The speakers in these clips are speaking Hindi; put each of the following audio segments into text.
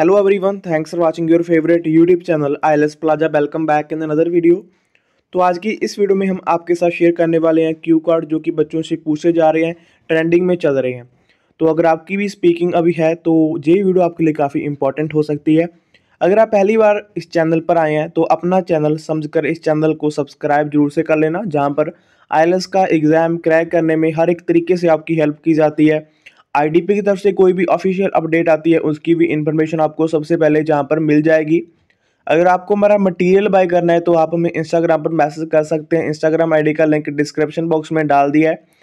one thanks for watching your favourite YouTube channel I S plaza welcome back in another video तो आज की इस वीडियो में हम आपके साथ शेयर करने वाले हैं क्यू कार्ड जो कि बच्चों से पूछे जा रहे हैं ट्रेंडिंग में चल रहे हैं तो अगर आपकी भी स्पीकिंग अभी है तो ये वीडियो आपके लिए काफ़ी इंपॉर्टेंट हो सकती है अगर आप पहली बार इस चैनल पर आए हैं तो अपना चैनल कर इस चैनल को सब्सक्राइब जरूर से कर लेना जहाँ पर आई का एग्ज़ाम क्रैक करने में हर एक तरीके से आपकी हेल्प की जाती है आईडीपी की तरफ से कोई भी ऑफिशियल अपडेट आती है उसकी भी इन्फॉर्मेशन आपको सबसे पहले जहाँ पर मिल जाएगी अगर आपको हमारा मटेरियल बाय करना है तो आप हमें इंस्टाग्राम पर मैसेज कर सकते हैं इंस्टाग्राम आई का लिंक डिस्क्रिप्शन बॉक्स में डाल दिया है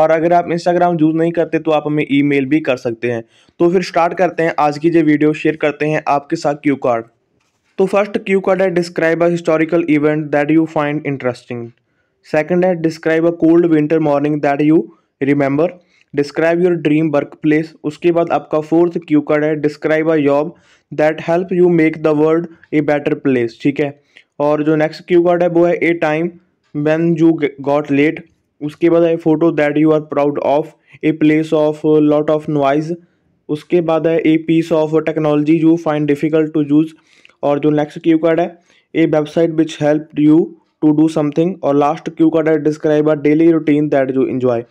और अगर आप इंस्टाग्राम यूज़ नहीं करते तो आप हमें ई भी कर सकते हैं तो फिर स्टार्ट करते हैं आज की जो वीडियो शेयर करते हैं आपके साथ क्यू कार्ड तो फर्स्ट क्यू कार्ड है describe a historical event that you find interesting second है describe a cold winter morning that you remember describe your dream work place उसके बाद आपका फोर्थ क्यू कार्ड है describe a job that help you make the world a better place ठीक है और जो नेक्स्ट क्यू कार्ड है वो है a time when you got late उसके बाद है photo that you are proud of a place of lot of noise उसके बाद है a piece of technology you find difficult to use और जो नेक्स्ट क्यू कार्ड है a website which help you to do something और लास्ट क्यू कार्ड है describe a daily routine that you enjoy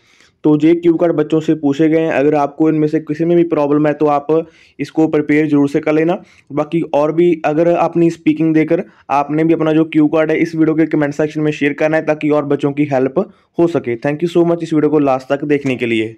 तो जे क्यू कार्ड बच्चों से पूछे गए हैं अगर आपको इनमें से किसी में भी प्रॉब्लम है तो आप इसको प्रिपेयर जरूर से कर लेना बाकी और भी अगर अपनी स्पीकिंग देकर आपने भी अपना जो क्यू कार्ड है इस वीडियो के कमेंट सेक्शन में शेयर करना है ताकि और बच्चों की हेल्प हो सके थैंक यू सो मच इस वीडियो को लास्ट तक देखने के लिए